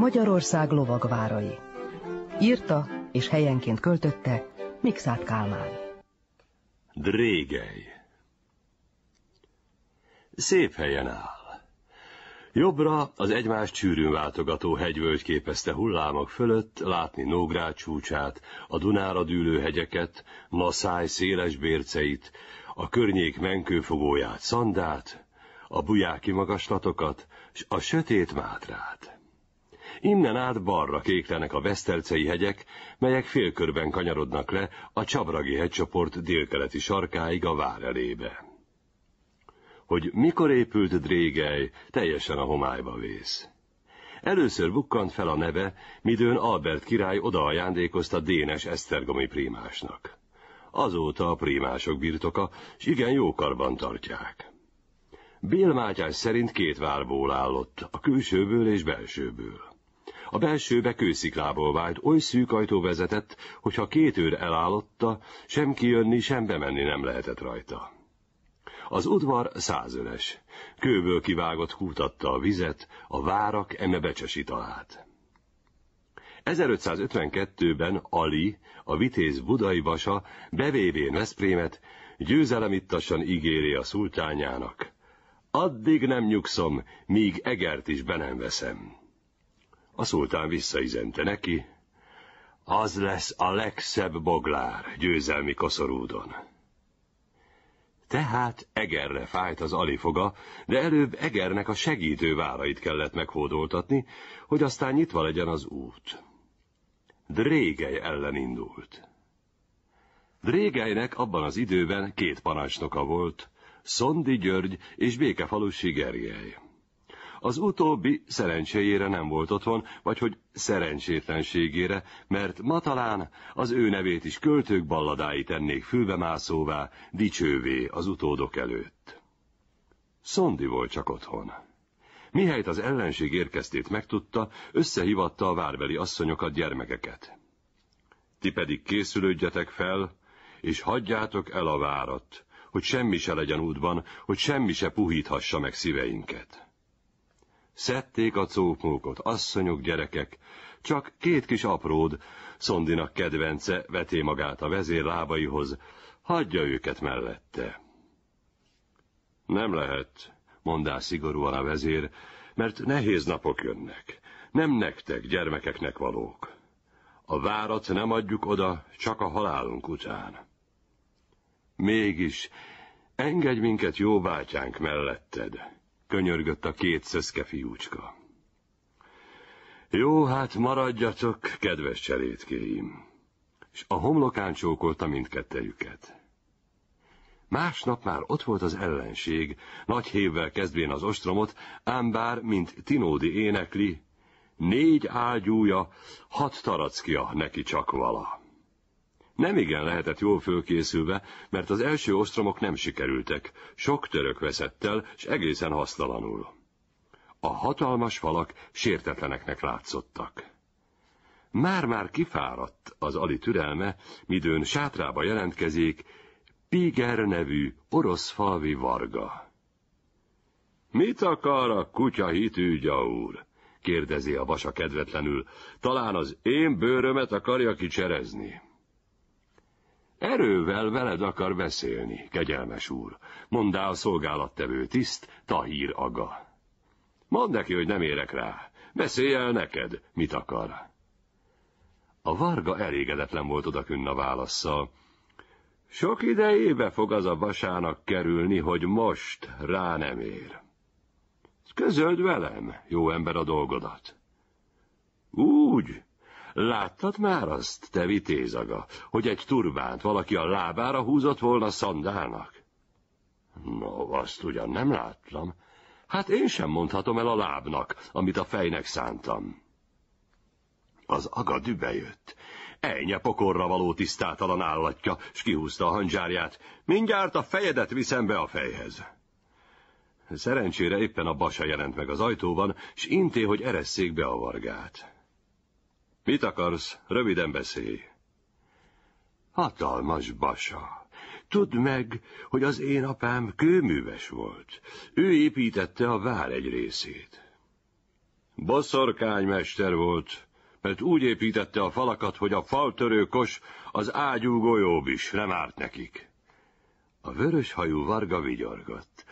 Magyarország lovagvárai. Írta és helyenként költötte Mikszát Kálmán. Drégely. Szép helyen áll. Jobbra az egymást csűrűn váltogató hegyvölgy képezte hullámok fölött látni Nógrád csúcsát, a Dunára dűlő hegyeket, Maszáj széles bérceit, a környék menkőfogóját, Szandát, a bujáki magaslatokat, s a sötét Mátrát. Innen át balra kéklenek a vesztelcei hegyek, melyek félkörben kanyarodnak le a Csabragi hegycsoport délkeleti sarkáig a vár elébe. Hogy mikor épült Drégely, teljesen a homályba vész. Először bukkant fel a neve, midőn Albert király oda ajándékozta Dénes Esztergomi prímásnak. Azóta a prímások birtoka, s igen jó karban tartják. Bél Mátyás szerint két várból állott, a külsőből és belsőből. A belsőbe kősziklából vált, oly szűk ajtó vezetett, hogy ha két őr elállotta, sem kijönni, sem bemenni nem lehetett rajta. Az udvar százöles, kőből kivágott kútatta a vizet, a várak eme becsesi talát. 1552-ben Ali, a vitéz budai vasa, bevévén Veszprémet, győzelemittassan ígéri a szultányának. Addig nem nyugszom, míg Egert is be nem veszem. A szultán visszaizente neki, az lesz a legszebb boglár győzelmi koszorúdon. Tehát Egerre fájt az alifoga, de előbb Egernek a segítő várait kellett meghódoltatni, hogy aztán nyitva legyen az út. Drégely ellen indult. Drégelynek abban az időben két parancsnoka volt, Szondi György és Békefalusi Gergely. Az utóbbi szerencséjére nem volt otthon, vagy hogy szerencsétlenségére, mert ma talán az ő nevét is költők balladái tennék fülbemászóvá, dicsővé az utódok előtt. Szondi volt csak otthon. Mihelyt az ellenség érkeztét megtudta, összehivatta a várbeli asszonyokat, gyermekeket. Ti pedig készülődjetek fel, és hagyjátok el a várat, hogy semmi se legyen útban, hogy semmi se puhíthassa meg szíveinket. Szedték a cókmókot, asszonyok, gyerekek, csak két kis apród, Szondinak kedvence, veté magát a vezér lábaihoz, hagyja őket mellette. Nem lehet, mondá szigorúan a vezér, mert nehéz napok jönnek, nem nektek, gyermekeknek valók. A várat nem adjuk oda, csak a halálunk után. Mégis, engedj minket jó bátyánk melletted, könyörgött a két szeszke fiúcska. Jó, hát maradjatok, kedves cselétkéim! És a homlokán csókolta mindkettejüket. Másnap már ott volt az ellenség, nagy hévvel kezdvén az ostromot, ám bár, mint Tinódi énekli, négy ágyúja, hat tarackia neki csak vala. Nem igen lehetett jól fölkészülve, mert az első ostromok nem sikerültek, sok török veszett el, s egészen hasztalanul. A hatalmas falak sértetleneknek látszottak. Már-már kifáradt az Ali türelme, midőn sátrába jelentkezik Piger nevű orosz falvi varga. Mit akar a kutya hitű gyaúr? kérdezi a vasa kedvetlenül. Talán az én bőrömet akarja kicserezni. Erővel veled akar beszélni, kegyelmes úr, mondá a szolgálattevő tiszt, Tahír Aga. Mondd neki, hogy nem érek rá. Beszélj el neked, mit akar. A varga elégedetlen volt odakünn a válaszsal. Sok idejébe fog az a vasának kerülni, hogy most rá nem ér. Közöld velem, jó ember a dolgodat. Úgy, Láttad már azt, te vitézaga, hogy egy turbánt valaki a lábára húzott volna szandálnak? No, azt ugyan nem láttam. Hát én sem mondhatom el a lábnak, amit a fejnek szántam. Az aga jött. Ejnye pokorra való tisztátalan állatja, s kihúzta a hangzsárját. Mindjárt a fejedet viszem be a fejhez. Szerencsére éppen a basa jelent meg az ajtóban, s inté, hogy eresszék be a vargát. Mit akarsz? Röviden beszélj. Hatalmas basa. Tudd meg, hogy az én apám kőműves volt. Ő építette a vár egy részét. Boszorkánymester volt, mert úgy építette a falakat, hogy a faltörőkos, az ágyú golyób is nem árt nekik. A vöröshajú varga vigyorgott.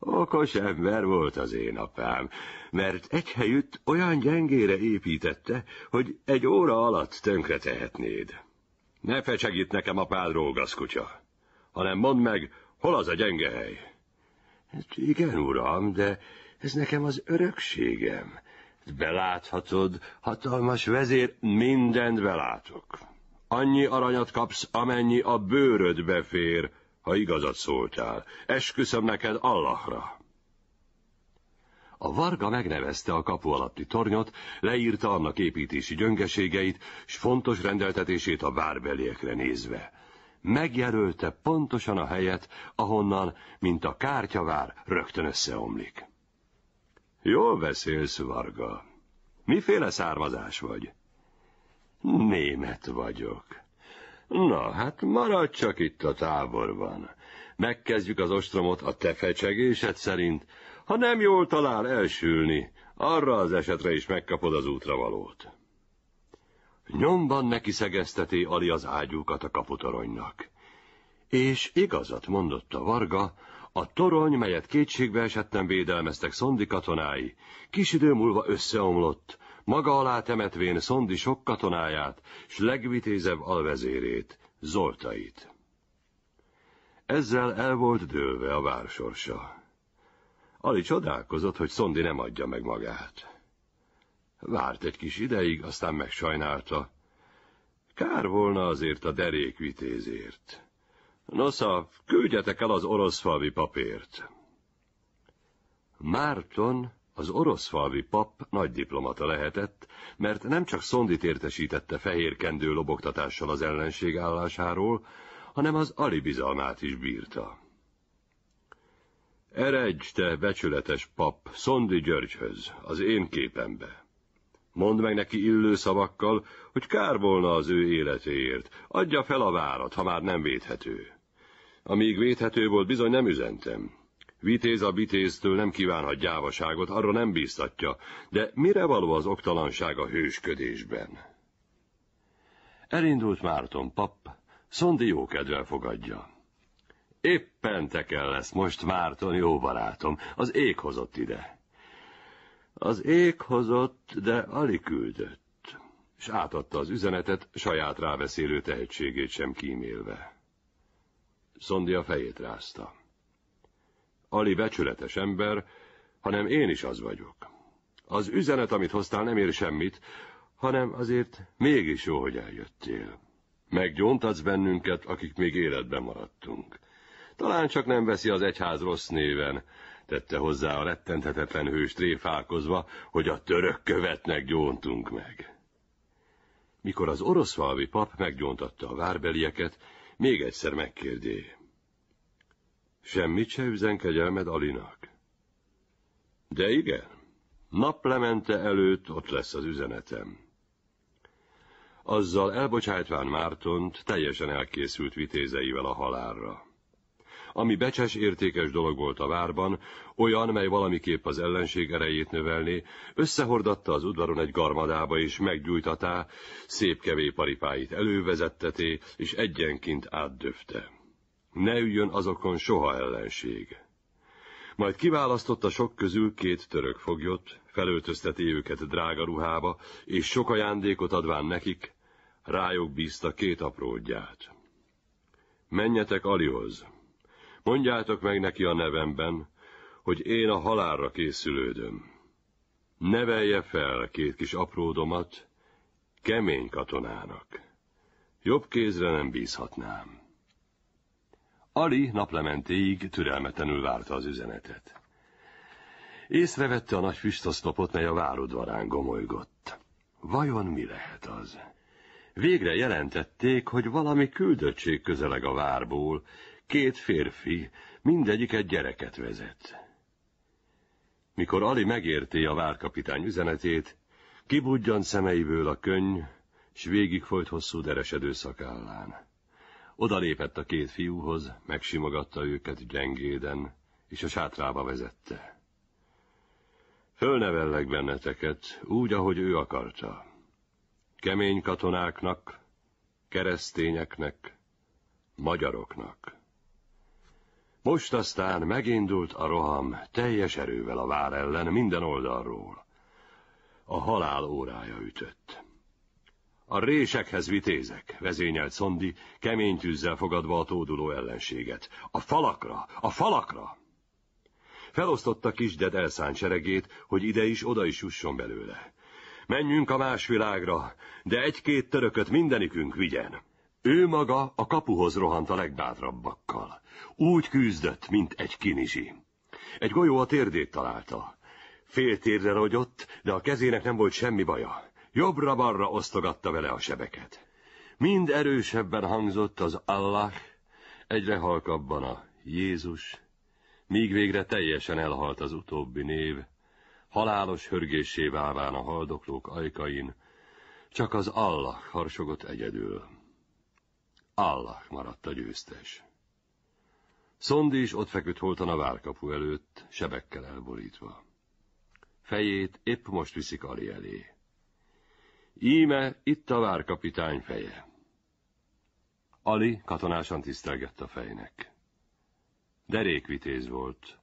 Okos ember volt az én apám, mert egy helyütt olyan gyengére építette, hogy egy óra alatt tönkre tehetnéd. Ne fecseg itt nekem apádról, rógaszkutya, hanem mondd meg, hol az a gyenge hely. Hát igen, uram, de ez nekem az örökségem. Beláthatod, hatalmas vezér, mindent belátok. Annyi aranyat kapsz, amennyi a bőrödbe fér, ha igazat szóltál. Esküszöm neked Allahra. A Varga megnevezte a kapu alatti tornyot, leírta annak építési gyöngeségeit, s fontos rendeltetését a várbeliekre nézve. Megjelölte pontosan a helyet, ahonnan, mint a kártyavár, rögtön összeomlik. Jól beszélsz, Varga. Miféle származás vagy? Német vagyok. Na, hát maradj csak itt a táborban. Megkezdjük az ostromot a te fecsegésed szerint. Ha nem jól talál elsülni, arra az esetre is megkapod az útra valót. Nyomban neki szegezteti Ali az ágyúkat a kaputoronynak. És igazat mondott a Varga, a torony, melyet kétségbe esetten védelmeztek szondi katonái, kis idő múlva összeomlott, maga alá temetvén Szondi sok katonáját, s legvitézebb alvezérét, Zoltait. Ezzel el volt dőlve a vársorsa. Ali csodálkozott, hogy Szondi nem adja meg magát. Várt egy kis ideig, aztán megsajnálta. Kár volna azért a derék vitézért. Nosza, küldjetek el az oroszfalvi papírt. Márton az falvi pap nagy diplomata lehetett, mert nem csak Szondit értesítette fehér kendő lobogtatással az ellenség állásáról, hanem az alibizalmát is bírta. Eredj, te becsületes pap, Szondi Györgyhöz, az én képembe. Mondd meg neki illő szavakkal, hogy kár volna az ő életéért, adja fel a várat, ha már nem védhető. Amíg védhető volt, bizony nem üzentem. Vitéz a vitéztől nem kívánhat gyávaságot, arra nem bíztatja, de mire való az oktalanság a hősködésben? Elindult Márton pap, Szondi jó kedvel fogadja. Éppen te kell lesz most, Márton, jó barátom, az ég hozott ide. Az ég hozott, de alig küldött, és átadta az üzenetet, saját ráveszélő tehetségét sem kímélve. Szondi a fejét rázta. Ali becsületes ember, hanem én is az vagyok. Az üzenet, amit hoztál, nem ér semmit, hanem azért mégis jó, hogy eljöttél. Meggyóntatsz bennünket, akik még életben maradtunk. Talán csak nem veszi az egyház rossz néven, tette hozzá a rettenthetetlen hős tréfálkozva, hogy a török követnek gyóntunk meg. Mikor az oroszfalvi pap meggyóntatta a várbelieket, még egyszer megkérdé. Semmit se üzen kegyelmed Alinak. De igen, naplemente előtt ott lesz az üzenetem. Azzal elbocsájtván Mártont teljesen elkészült vitézeivel a halálra. Ami becses értékes dolog volt a várban, olyan, mely valamiképp az ellenség erejét növelni összehordatta az udvaron egy garmadába és meggyújtatá, szép kevé paripáit elővezetteté és egyenként átdöfte ne üljön azokon soha ellenség. Majd kiválasztotta sok közül két török foglyot, felöltözteti őket drága ruhába, és sok ajándékot adván nekik, rájuk bízta két apródját. Menjetek Alihoz, mondjátok meg neki a nevemben, hogy én a halálra készülődöm. Nevelje fel két kis apródomat, kemény katonának. Jobb kézre nem bízhatnám. Ali naplementéig türelmetlenül várta az üzenetet. Észrevette a nagy füstoszlopot, mely a várodvarán gomolygott. Vajon mi lehet az? Végre jelentették, hogy valami küldöttség közeleg a várból, két férfi, mindegyik egy gyereket vezet. Mikor Ali megérti a várkapitány üzenetét, kibudjan szemeiből a könny, s végig folyt hosszú deresedő szakállán. Odalépett a két fiúhoz, megsimogatta őket gyengéden, és a sátrába vezette. Fölnevellek benneteket, úgy, ahogy ő akarta. Kemény katonáknak, keresztényeknek, magyaroknak. Most aztán megindult a roham teljes erővel a vár ellen minden oldalról. A halál órája ütött. A résekhez vitézek, vezényelt Szondi, kemény tűzzel fogadva a tóduló ellenséget. A falakra! A falakra! Felosztotta kis Ded elszánt seregét, hogy ide is, oda is jusson belőle. Menjünk a más világra, de egy-két törököt mindenikünk vigyen. Ő maga a kapuhoz rohant a legbátrabbakkal. Úgy küzdött, mint egy kinizsi. Egy golyó a térdét találta. Fél térre rogyott, de a kezének nem volt semmi baja. Jobbra-balra osztogatta vele a sebeket. Mind erősebben hangzott az Allah, egyre halkabban a Jézus, míg végre teljesen elhalt az utóbbi név, halálos hörgésé válván a haldoklók ajkain, csak az Allah harsogott egyedül. Allah maradt a győztes. Szondi is ott feküdt holtan a várkapu előtt, sebekkel elborítva. Fejét épp most viszik Ali elé. Íme itt a várkapitány feje. Ali katonásan tisztelgett a fejnek. Derékvitéz volt,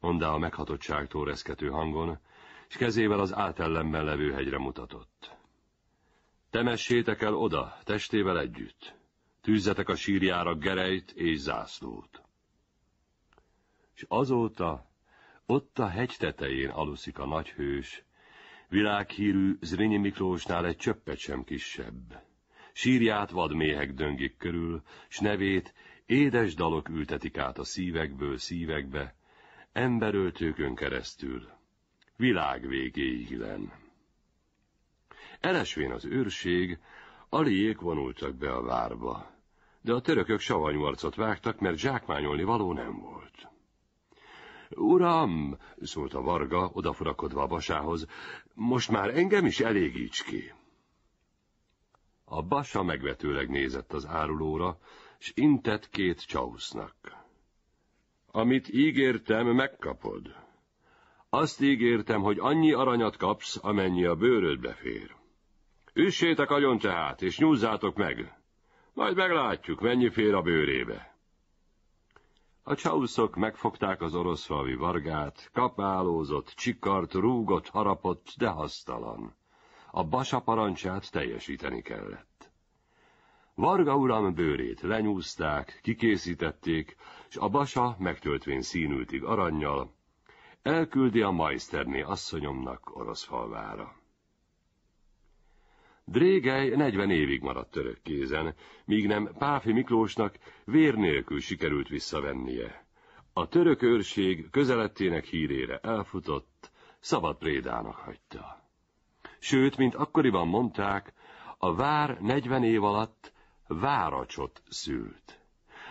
mondá a meghatottságtól reszkető hangon, és kezével az átellenben levő hegyre mutatott. Temessétek el oda, testével együtt, tűzzetek a sírjára gerejt és zászlót. És azóta ott a hegy tetején aluszik a nagyhős, Világhírű Zrinyi Miklósnál egy csöppet sem kisebb. Sírját vadméhek döngik körül, s nevét édes dalok ültetik át a szívekből szívekbe, emberöltőkön keresztül. Világ végéig len. Elesvén az őrség, aliék vonultak be a várba, de a törökök savanyú arcot vágtak, mert zsákmányolni való nem volt. Uram, szólt a varga, odafurakodva a basához, most már engem is elégíts ki. A basa megvetőleg nézett az árulóra, s intett két csausznak. Amit ígértem, megkapod. Azt ígértem, hogy annyi aranyat kapsz, amennyi a bőrödbe fér. Üssétek agyon tehát, és nyúzzátok meg. Majd meglátjuk, mennyi fér a bőrébe. A csauszok megfogták az oroszfalvi vargát, kapálózott, csikart, rúgott, harapott, de hasztalan. A basa parancsát teljesíteni kellett. Varga uram bőrét lenyúzták, kikészítették, s a basa, megtöltvén színültig arannyal, elküldi a majszterné asszonyomnak Oroszfalvára. Drégely 40 évig maradt török kézen, míg nem Páfi Miklósnak vér nélkül sikerült visszavennie. A török őrség közelettének hírére elfutott, szabad prédának hagyta. Sőt, mint akkoriban mondták, a vár 40 év alatt váracsot szült.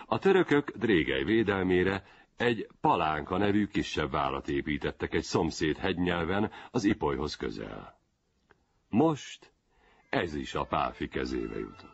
A törökök Drégely védelmére egy palánka nevű kisebb várat építettek egy szomszéd hegynyelven az Ipolyhoz közel. Most ez is a páfi kezébe jutott.